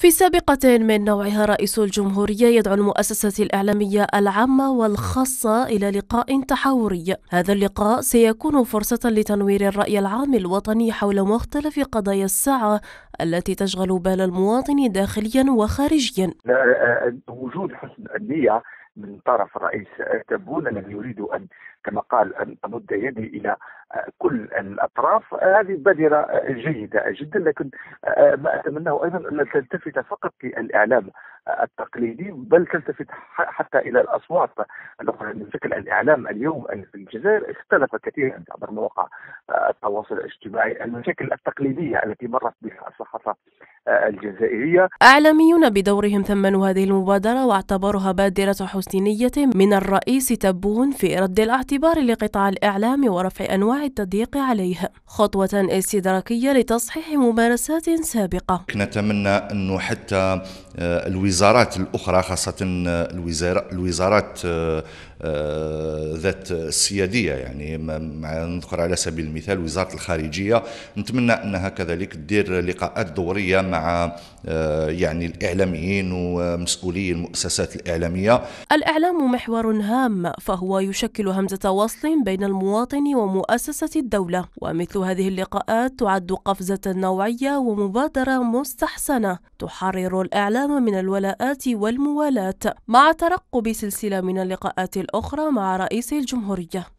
في سابقة من نوعها رئيس الجمهورية يدعو المؤسسة الإعلامية العامة والخاصة إلى لقاء تحاوري هذا اللقاء سيكون فرصة لتنوير الرأي العام الوطني حول مختلف قضايا الساعة التي تشغل بال المواطن داخليا وخارجيا وجود حسن النية من طرف رئيس تبون الذي يريد ان كما قال ان امد يدي الى آه، كل الاطراف آه، هذه بادره آه، جيده جدا لكن ما اتمناه ايضا ان تلتفت فقط للاعلام التقليدي بل تلتفت حتى الى الاصوات من شكل الاعلام اليوم في الجزائر اختلف كثيرا عبر مواقع التواصل الاجتماعي المشاكل التقليديه التي مرت بها الصحافه الجزائرية أعلاميون بدورهم ثمنوا هذه المبادرة واعتبروها بادرة حسنية من الرئيس تبون في رد الاعتبار لقطاع الإعلام ورفع أنواع التضييق عليه خطوة استدراكية لتصحيح ممارسات سابقة نتمنى أنه حتى آه، الوزارات الأخرى خاصة آه، الوزارات آه، ذات السيادية يعني نذكر على سبيل المثال وزارة الخارجية نتمنى أنها كذلك تدير لقاءات دورية مع يعني الإعلاميين ومسؤولي المؤسسات الإعلامية الإعلام محور هام فهو يشكل همزة وصل بين المواطن ومؤسسة الدولة ومثل هذه اللقاءات تعد قفزة نوعية ومبادرة مستحسنة تحرر الإعلام السلام من الولاءات والموالاة مع ترقب سلسلة من اللقاءات الأخرى مع رئيس الجمهورية